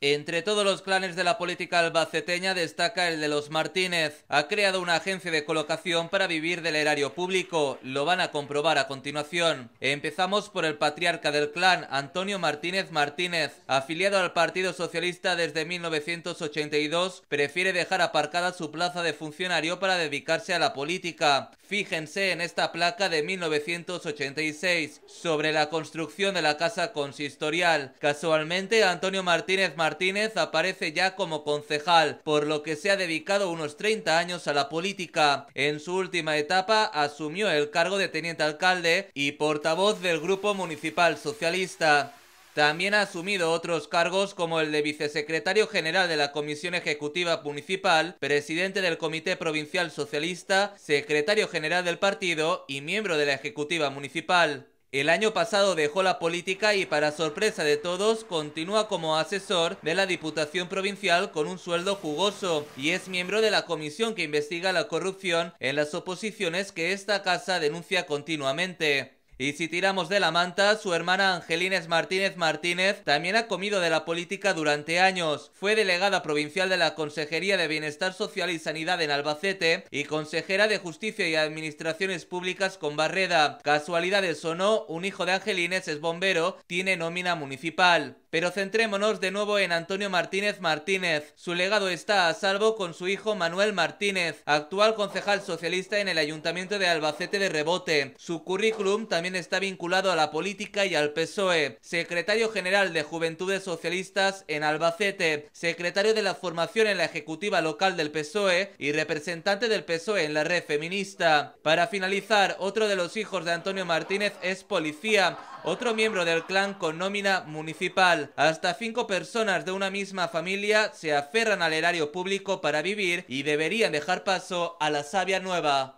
Entre todos los clanes de la política albaceteña destaca el de los Martínez. Ha creado una agencia de colocación para vivir del erario público. Lo van a comprobar a continuación. Empezamos por el patriarca del clan, Antonio Martínez Martínez. Afiliado al Partido Socialista desde 1982, prefiere dejar aparcada su plaza de funcionario para dedicarse a la política. Fíjense en esta placa de 1986 sobre la construcción de la casa consistorial. Casualmente, Antonio Martínez Martínez aparece ya como concejal, por lo que se ha dedicado unos 30 años a la política. En su última etapa asumió el cargo de teniente alcalde y portavoz del Grupo Municipal Socialista. También ha asumido otros cargos como el de vicesecretario general de la Comisión Ejecutiva Municipal, presidente del Comité Provincial Socialista, secretario general del partido y miembro de la Ejecutiva Municipal. El año pasado dejó la política y para sorpresa de todos continúa como asesor de la Diputación Provincial con un sueldo jugoso y es miembro de la comisión que investiga la corrupción en las oposiciones que esta casa denuncia continuamente. Y si tiramos de la manta, su hermana Angelines Martínez Martínez también ha comido de la política durante años. Fue delegada provincial de la Consejería de Bienestar Social y Sanidad en Albacete y consejera de Justicia y Administraciones Públicas con Barreda. Casualidades o no, un hijo de Angelines es bombero, tiene nómina municipal. Pero centrémonos de nuevo en Antonio Martínez Martínez. Su legado está a salvo con su hijo Manuel Martínez, actual concejal socialista en el Ayuntamiento de Albacete de Rebote. Su currículum también está vinculado a la política y al PSOE. Secretario General de Juventudes Socialistas en Albacete, secretario de la formación en la Ejecutiva Local del PSOE y representante del PSOE en la red feminista. Para finalizar, otro de los hijos de Antonio Martínez es policía, otro miembro del clan con nómina municipal. Hasta cinco personas de una misma familia se aferran al erario público para vivir y deberían dejar paso a la savia nueva.